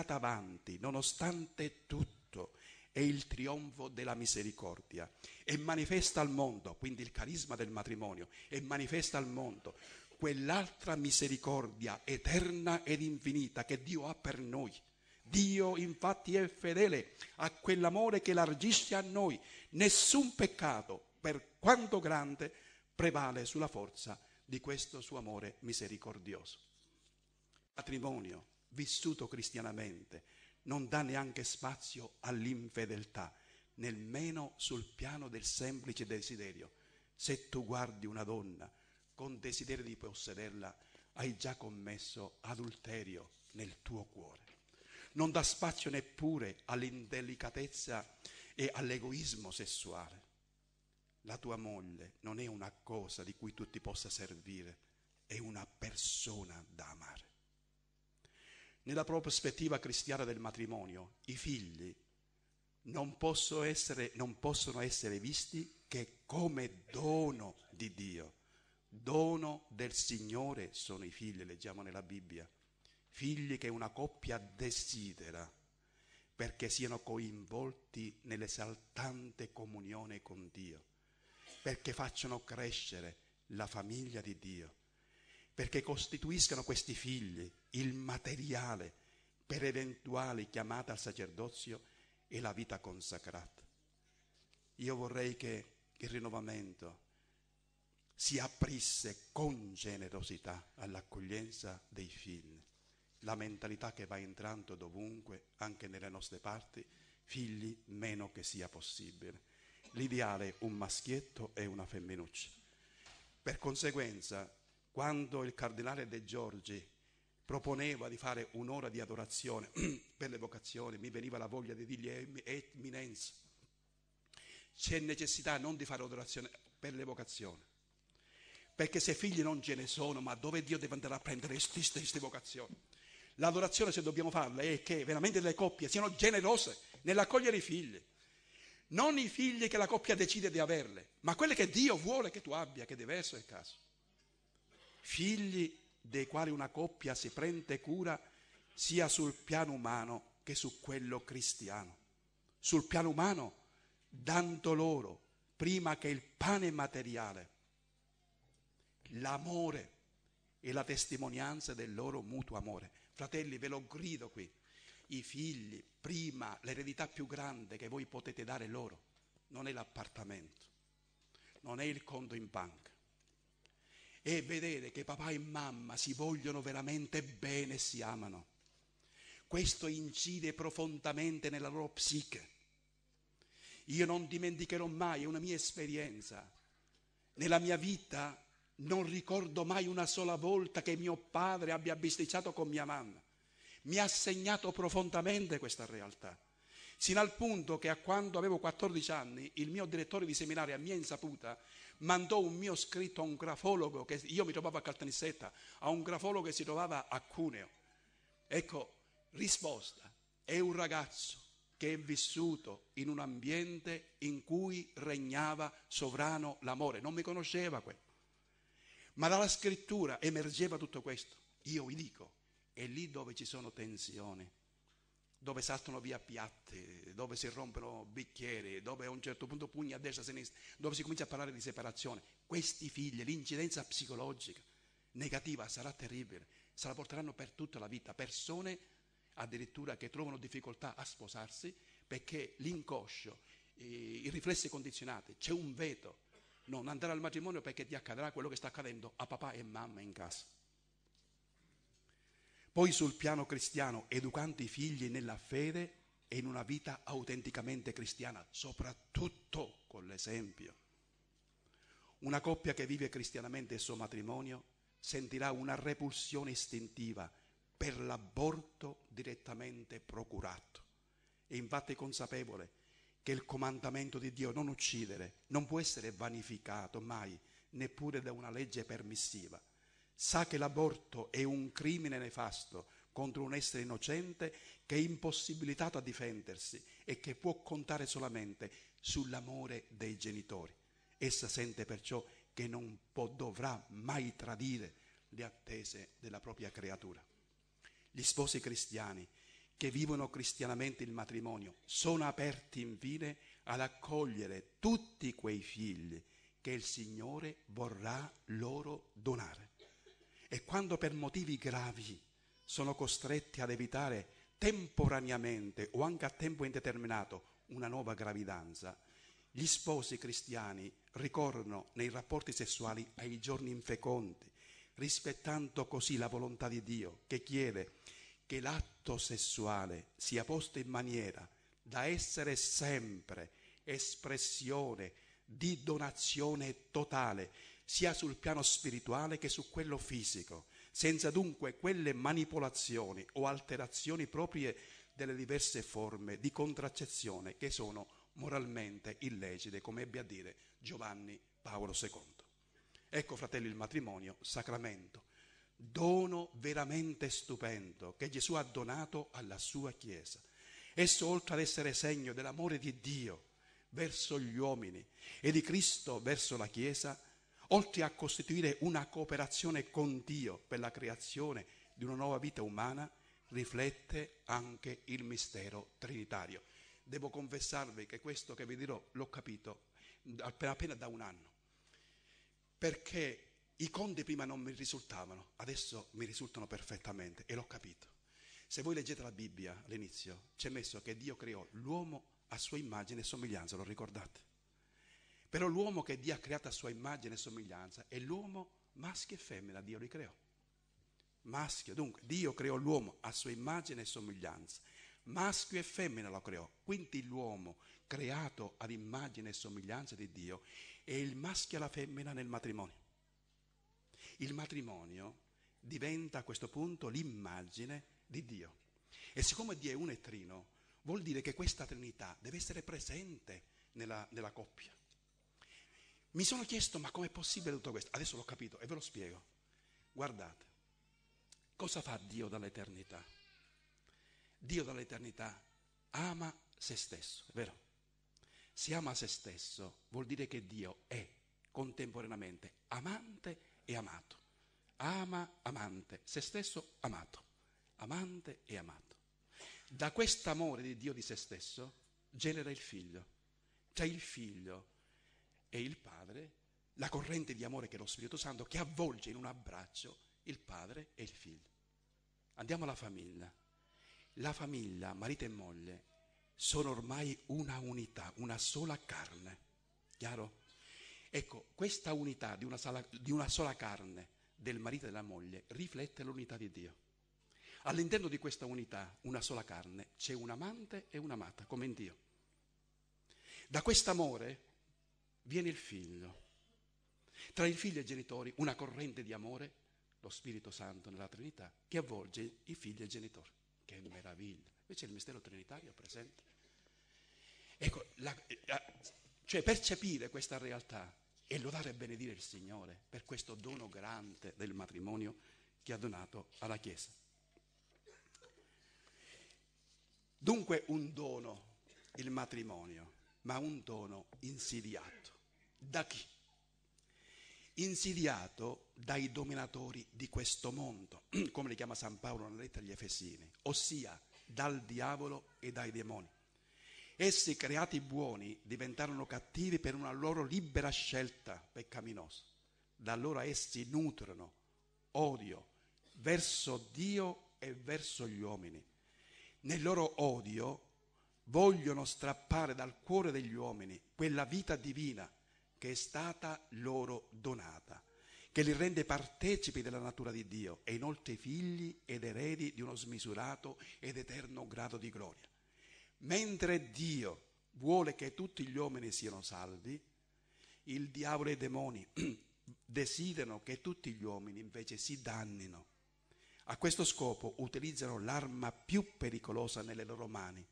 portata avanti nonostante tutto è il trionfo della misericordia e manifesta al mondo, quindi il carisma del matrimonio, e manifesta al mondo quell'altra misericordia eterna ed infinita che Dio ha per noi. Dio infatti è fedele a quell'amore che largisce a noi. Nessun peccato, per quanto grande, prevale sulla forza di questo suo amore misericordioso. Matrimonio, vissuto cristianamente non dà neanche spazio all'infedeltà, nemmeno sul piano del semplice desiderio. Se tu guardi una donna con desiderio di possederla, hai già commesso adulterio nel tuo cuore. Non dà spazio neppure all'indelicatezza e all'egoismo sessuale. La tua moglie non è una cosa di cui tu ti possa servire, è una persona da nella prospettiva cristiana del matrimonio, i figli non possono, essere, non possono essere visti che come dono di Dio. Dono del Signore sono i figli, leggiamo nella Bibbia. Figli che una coppia desidera perché siano coinvolti nell'esaltante comunione con Dio, perché facciano crescere la famiglia di Dio perché costituiscano questi figli il materiale per eventuali chiamate al sacerdozio e la vita consacrata. Io vorrei che il rinnovamento si aprisse con generosità all'accoglienza dei figli, la mentalità che va entrando dovunque, anche nelle nostre parti, figli meno che sia possibile. L'ideale è un maschietto e una femminuccia. Per conseguenza quando il cardinale De Giorgi proponeva di fare un'ora di adorazione per le vocazioni, mi veniva la voglia di dirgli eminenza, c'è necessità non di fare adorazione per le vocazioni, perché se figli non ce ne sono, ma dove Dio deve andare a prendere queste vocazioni? L'adorazione, se dobbiamo farla, è che veramente le coppie siano generose nell'accogliere i figli. Non i figli che la coppia decide di averle, ma quelle che Dio vuole che tu abbia, che deve essere il caso figli dei quali una coppia si prende cura sia sul piano umano che su quello cristiano. Sul piano umano, dando loro, prima che il pane materiale, l'amore e la testimonianza del loro mutuo amore. Fratelli, ve lo grido qui, i figli, prima l'eredità più grande che voi potete dare loro non è l'appartamento, non è il conto in banca e vedere che papà e mamma si vogliono veramente bene e si amano. Questo incide profondamente nella loro psiche. Io non dimenticherò mai, una mia esperienza. Nella mia vita non ricordo mai una sola volta che mio padre abbia bisticciato con mia mamma. Mi ha segnato profondamente questa realtà sino al punto che a quando avevo 14 anni il mio direttore di seminario a mia insaputa mandò un mio scritto a un grafologo, che io mi trovavo a Caltanissetta, a un grafologo che si trovava a Cuneo. Ecco, risposta, è un ragazzo che è vissuto in un ambiente in cui regnava sovrano l'amore, non mi conosceva quello. Ma dalla scrittura emergeva tutto questo. Io vi dico, è lì dove ci sono tensioni dove saltano via piatti, dove si rompono bicchieri, dove a un certo punto pugni a destra, e a sinistra, dove si comincia a parlare di separazione. Questi figli, l'incidenza psicologica negativa sarà terribile, se la porteranno per tutta la vita. Persone addirittura che trovano difficoltà a sposarsi perché l'incoscio, i riflessi condizionati, c'è un veto. non andare al matrimonio perché ti accadrà quello che sta accadendo a papà e mamma in casa. Poi sul piano cristiano, educando i figli nella fede e in una vita autenticamente cristiana, soprattutto con l'esempio. Una coppia che vive cristianamente il suo matrimonio sentirà una repulsione istintiva per l'aborto direttamente procurato. E infatti è consapevole che il comandamento di Dio non uccidere non può essere vanificato mai, neppure da una legge permissiva sa che l'aborto è un crimine nefasto contro un essere innocente che è impossibilitato a difendersi e che può contare solamente sull'amore dei genitori. Essa sente perciò che non può, dovrà mai tradire le attese della propria creatura. Gli sposi cristiani che vivono cristianamente il matrimonio sono aperti infine ad accogliere tutti quei figli che il Signore vorrà loro donare quando per motivi gravi sono costretti ad evitare temporaneamente o anche a tempo indeterminato una nuova gravidanza, gli sposi cristiani ricorrono nei rapporti sessuali ai giorni infecondi, rispettando così la volontà di Dio che chiede che l'atto sessuale sia posto in maniera da essere sempre espressione di donazione totale sia sul piano spirituale che su quello fisico, senza dunque quelle manipolazioni o alterazioni proprie delle diverse forme di contraccezione che sono moralmente illecite, come ebbe a dire Giovanni Paolo II. Ecco, fratelli, il matrimonio, sacramento, dono veramente stupendo che Gesù ha donato alla sua Chiesa. Esso, oltre ad essere segno dell'amore di Dio verso gli uomini e di Cristo verso la Chiesa, oltre a costituire una cooperazione con Dio per la creazione di una nuova vita umana, riflette anche il mistero trinitario. Devo confessarvi che questo che vi dirò l'ho capito appena, appena da un anno, perché i conti prima non mi risultavano, adesso mi risultano perfettamente e l'ho capito. Se voi leggete la Bibbia all'inizio, c'è messo che Dio creò l'uomo a sua immagine e somiglianza, lo ricordate? Però l'uomo che Dio ha creato a sua immagine e somiglianza è l'uomo maschio e femmina, Dio li creò. Maschio, dunque, Dio creò l'uomo a sua immagine e somiglianza. Maschio e femmina lo creò. Quindi l'uomo creato ad immagine e somiglianza di Dio è il maschio e la femmina nel matrimonio. Il matrimonio diventa a questo punto l'immagine di Dio. E siccome Dio è un e trino, vuol dire che questa Trinità deve essere presente nella, nella coppia. Mi sono chiesto ma com'è possibile tutto questo? Adesso l'ho capito e ve lo spiego. Guardate, cosa fa Dio dall'eternità? Dio dall'eternità ama se stesso, è vero? Se ama se stesso vuol dire che Dio è contemporaneamente amante e amato. Ama, amante, se stesso amato. Amante e amato. Da quest'amore di Dio di se stesso genera il figlio. C'è cioè il figlio e il Padre, la corrente di amore che è lo Spirito Santo che avvolge in un abbraccio il Padre e il Figlio. Andiamo alla famiglia. La famiglia, marito e moglie, sono ormai una unità, una sola carne. Chiaro? Ecco, questa unità di una, sala, di una sola carne del marito e della moglie riflette l'unità di Dio. All'interno di questa unità, una sola carne, c'è un amante e un'amata, come in Dio. Da quest'amore viene il figlio. Tra il figlio e i genitori una corrente di amore, lo Spirito Santo nella Trinità, che avvolge i figli e i genitori. Che meraviglia! Invece il mistero trinitario è presente. Ecco, la, eh, eh, cioè percepire questa realtà e lodare e benedire il Signore per questo dono grande del matrimonio che ha donato alla Chiesa. Dunque un dono, il matrimonio ma un dono insidiato. Da chi? Insidiato dai dominatori di questo mondo, come li chiama San Paolo nella lettera agli Efesini, ossia dal diavolo e dai demoni. Essi creati buoni diventarono cattivi per una loro libera scelta peccaminosa. Da allora essi nutrono odio verso Dio e verso gli uomini. Nel loro odio vogliono strappare dal cuore degli uomini quella vita divina che è stata loro donata, che li rende partecipi della natura di Dio e inoltre figli ed eredi di uno smisurato ed eterno grado di gloria. Mentre Dio vuole che tutti gli uomini siano salvi, il diavolo e i demoni desiderano che tutti gli uomini invece si dannino. A questo scopo utilizzano l'arma più pericolosa nelle loro mani,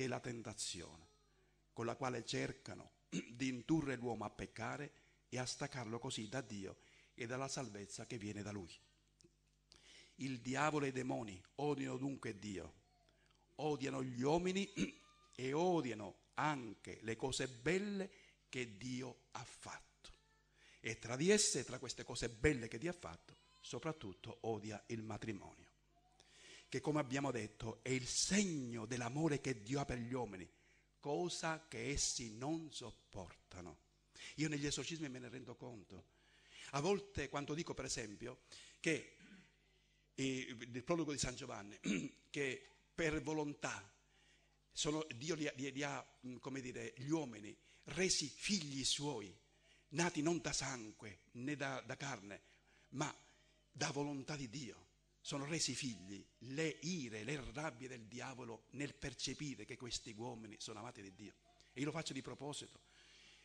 che è la tentazione, con la quale cercano di indurre l'uomo a peccare e a staccarlo così da Dio e dalla salvezza che viene da Lui. Il diavolo e i demoni odiano dunque Dio, odiano gli uomini e odiano anche le cose belle che Dio ha fatto. E tra di esse, tra queste cose belle che Dio ha fatto, soprattutto odia il matrimonio che come abbiamo detto è il segno dell'amore che Dio ha per gli uomini, cosa che essi non sopportano. Io negli esorcismi me ne rendo conto. A volte quando dico per esempio che il eh, prologo di San Giovanni, che per volontà sono, Dio li, li, li ha, mm, come dire, gli uomini resi figli suoi, nati non da sangue né da, da carne, ma da volontà di Dio sono resi figli le ire, le rabbie del diavolo nel percepire che questi uomini sono amati di Dio. E io lo faccio di proposito,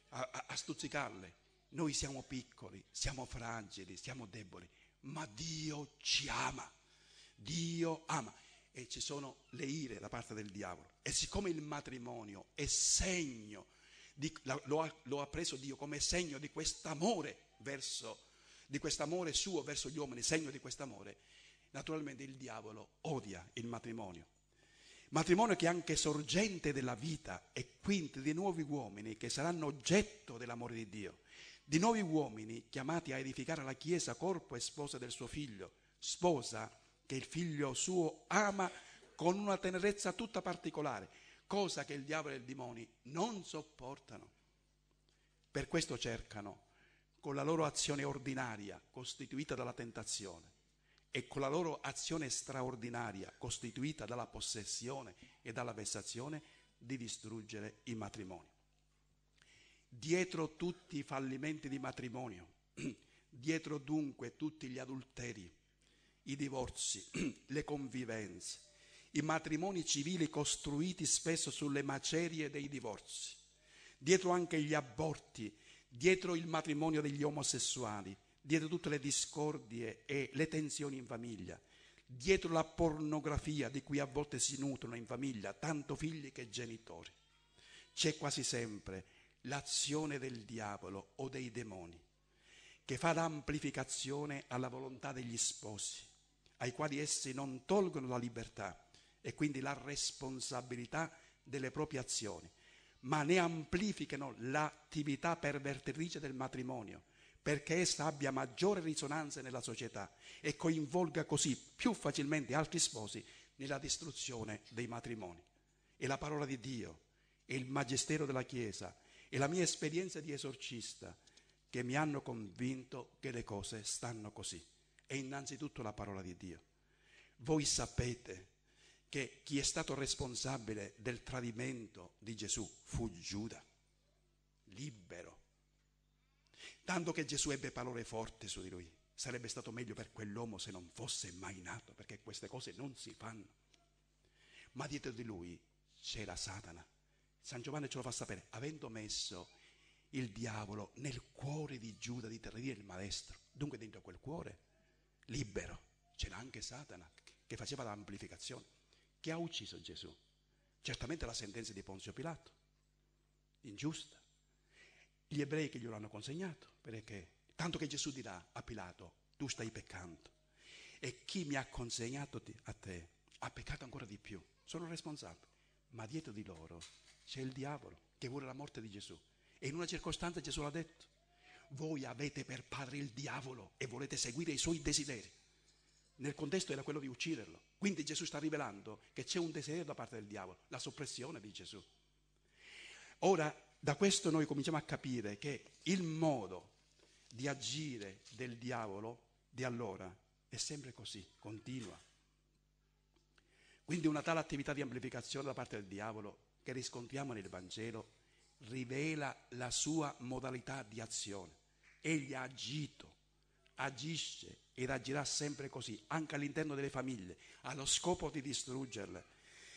a, a, a stuzzicarle. Noi siamo piccoli, siamo fragili, siamo deboli, ma Dio ci ama. Dio ama. E ci sono le ire da parte del diavolo. E siccome il matrimonio è segno, di, lo, ha, lo ha preso Dio come segno di quest'amore verso, di quest'amore suo verso gli uomini, segno di quest'amore, Naturalmente il diavolo odia il matrimonio. Matrimonio che è anche sorgente della vita e quindi di nuovi uomini che saranno oggetto dell'amore di Dio. Di nuovi uomini chiamati a edificare la Chiesa, corpo e sposa del suo figlio, sposa che il figlio suo ama con una tenerezza tutta particolare, cosa che il diavolo e il demonio non sopportano. Per questo cercano, con la loro azione ordinaria, costituita dalla tentazione, e con la loro azione straordinaria costituita dalla possessione e dalla vessazione di distruggere i matrimoni. Dietro tutti i fallimenti di matrimonio, dietro dunque tutti gli adulteri, i divorzi, le convivenze, i matrimoni civili costruiti spesso sulle macerie dei divorzi, dietro anche gli aborti, dietro il matrimonio degli omosessuali, dietro tutte le discordie e le tensioni in famiglia, dietro la pornografia di cui a volte si nutrono in famiglia tanto figli che genitori, c'è quasi sempre l'azione del diavolo o dei demoni che fa l'amplificazione alla volontà degli sposi, ai quali essi non tolgono la libertà e quindi la responsabilità delle proprie azioni, ma ne amplificano l'attività pervertitrice del matrimonio perché essa abbia maggiore risonanza nella società e coinvolga così più facilmente altri sposi nella distruzione dei matrimoni. E la parola di Dio, è il magistero della Chiesa, e la mia esperienza di esorcista che mi hanno convinto che le cose stanno così. E innanzitutto la parola di Dio. Voi sapete che chi è stato responsabile del tradimento di Gesù fu Giuda, libero Tanto che Gesù ebbe parole forti su di lui. Sarebbe stato meglio per quell'uomo se non fosse mai nato, perché queste cose non si fanno. Ma dietro di lui c'era Satana. San Giovanni ce lo fa sapere, avendo messo il diavolo nel cuore di Giuda di tradire il maestro. Dunque dentro quel cuore libero c'era anche Satana che faceva l'amplificazione. Che ha ucciso Gesù? Certamente la sentenza di Ponzio Pilato, ingiusta, gli ebrei che glielo hanno consegnato, perché tanto che Gesù dirà a Pilato, tu stai peccando e chi mi ha consegnato a te ha peccato ancora di più, sono responsabile, ma dietro di loro c'è il diavolo che vuole la morte di Gesù e in una circostanza Gesù l'ha detto, voi avete per padre il diavolo e volete seguire i suoi desideri. Nel contesto era quello di ucciderlo. Quindi Gesù sta rivelando che c'è un desiderio da parte del diavolo, la soppressione di Gesù. Ora da questo noi cominciamo a capire che il modo di agire del diavolo di allora è sempre così, continua. Quindi una tale attività di amplificazione da parte del diavolo che riscontriamo nel Vangelo rivela la sua modalità di azione. Egli ha agito, agisce ed agirà sempre così, anche all'interno delle famiglie, allo scopo di distruggerle.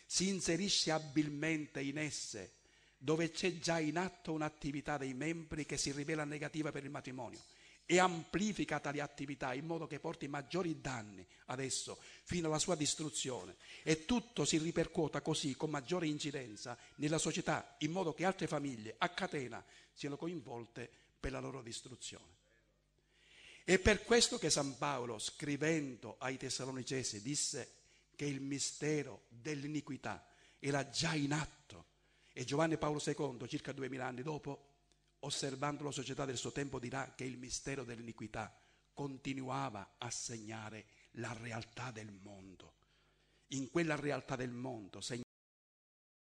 Si inserisce abilmente in esse dove c'è già in atto un'attività dei membri che si rivela negativa per il matrimonio e amplifica tali attività in modo che porti maggiori danni adesso fino alla sua distruzione e tutto si ripercuota così con maggiore incidenza nella società in modo che altre famiglie a catena siano coinvolte per la loro distruzione. È per questo che San Paolo scrivendo ai Tessalonicesi disse che il mistero dell'iniquità era già in atto e Giovanni Paolo II, circa duemila anni dopo, osservando la società del suo tempo, dirà che il mistero dell'iniquità continuava a segnare la realtà del mondo. In quella realtà del mondo,